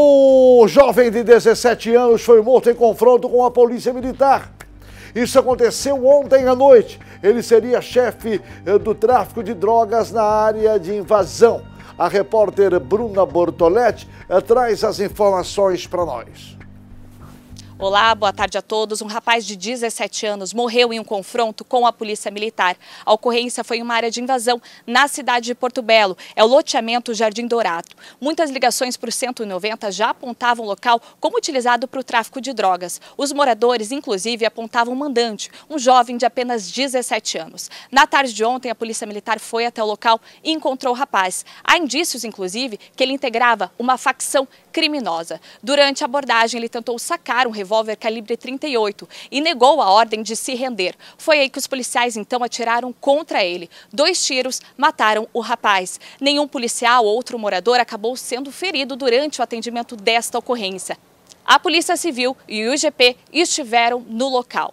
Um jovem de 17 anos foi morto em confronto com a polícia militar. Isso aconteceu ontem à noite. Ele seria chefe eh, do tráfico de drogas na área de invasão. A repórter Bruna Bortoletti eh, traz as informações para nós. Olá, boa tarde a todos. Um rapaz de 17 anos morreu em um confronto com a polícia militar. A ocorrência foi em uma área de invasão na cidade de Porto Belo. É o loteamento Jardim Dourado. Muitas ligações para o 190 já apontavam o local como utilizado para o tráfico de drogas. Os moradores, inclusive, apontavam o mandante, um jovem de apenas 17 anos. Na tarde de ontem, a polícia militar foi até o local e encontrou o rapaz. Há indícios, inclusive, que ele integrava uma facção criminosa. Durante a abordagem, ele tentou sacar um revólver revólver calibre 38 e negou a ordem de se render. Foi aí que os policiais então atiraram contra ele. Dois tiros mataram o rapaz. Nenhum policial ou outro morador acabou sendo ferido durante o atendimento desta ocorrência. A Polícia Civil e o IGP estiveram no local.